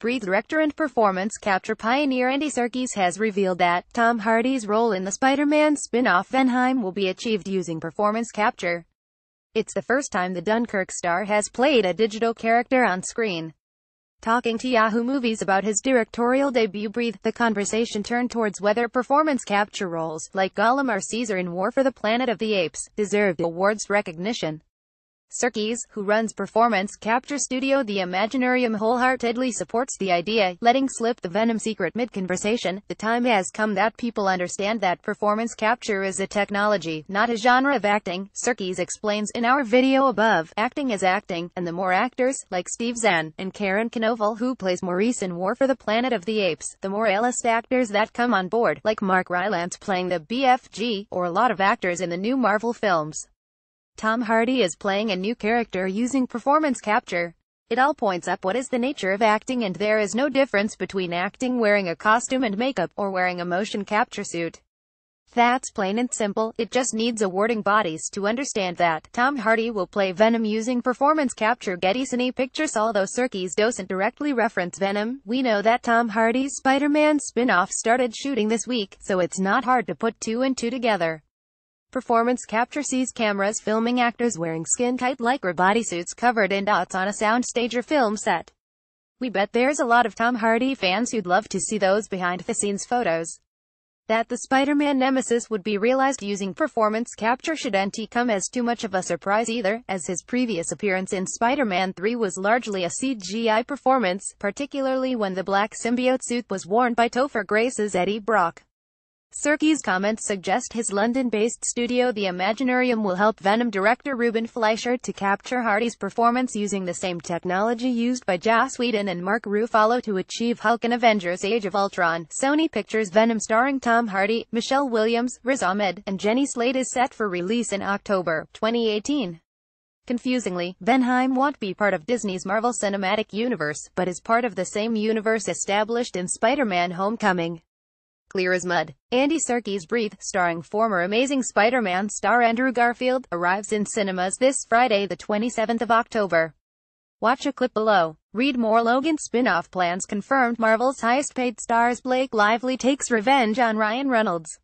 Breathe director and performance capture pioneer Andy Serkis has revealed that Tom Hardy's role in the Spider-Man spin-off Venheim will be achieved using performance capture. It's the first time the Dunkirk star has played a digital character on screen. Talking to Yahoo Movies about his directorial debut Breathe, the conversation turned towards whether performance capture roles, like Gollum or Caesar in War for the Planet of the Apes, deserved awards recognition. Serkis, who runs Performance Capture Studio The Imaginarium wholeheartedly supports the idea, letting slip the Venom secret mid-conversation, the time has come that people understand that performance capture is a technology, not a genre of acting, Serkis explains in our video above, acting is acting, and the more actors, like Steve Zahn, and Karen Knovel who plays Maurice in War for the Planet of the Apes, the more A-list actors that come on board, like Mark Rylance playing the BFG, or a lot of actors in the new Marvel films. Tom Hardy is playing a new character using performance capture. It all points up what is the nature of acting and there is no difference between acting wearing a costume and makeup, or wearing a motion capture suit. That's plain and simple, it just needs awarding bodies to understand that. Tom Hardy will play Venom using performance capture Getty Cine Pictures although Serkis doesn't directly reference Venom. We know that Tom Hardy's Spider-Man spin-off started shooting this week, so it's not hard to put two and two together. Performance capture sees cameras filming actors wearing skin-tight lycra bodysuits covered in dots on a soundstage or film set. We bet there's a lot of Tom Hardy fans who'd love to see those behind-the-scenes photos. That the Spider-Man nemesis would be realized using performance capture shouldn't come as too much of a surprise either, as his previous appearance in Spider-Man 3 was largely a CGI performance, particularly when the black symbiote suit was worn by Topher Grace's Eddie Brock. Serkis' comments suggest his London-based studio The Imaginarium will help Venom director Ruben Fleischer to capture Hardy's performance using the same technology used by Joss Whedon and Mark Ruffalo to achieve Hulk and Avengers Age of Ultron. Sony Pictures Venom starring Tom Hardy, Michelle Williams, Riz Ahmed, and Jenny Slate is set for release in October 2018. Confusingly, Benheim won't be part of Disney's Marvel Cinematic Universe, but is part of the same universe established in Spider-Man Homecoming. Clear as Mud. Andy Serkis' Breathe, starring former Amazing Spider-Man star Andrew Garfield, arrives in cinemas this Friday the 27th of October. Watch a clip below. Read more Logan spin-off plans confirmed Marvel's highest-paid stars Blake Lively takes revenge on Ryan Reynolds.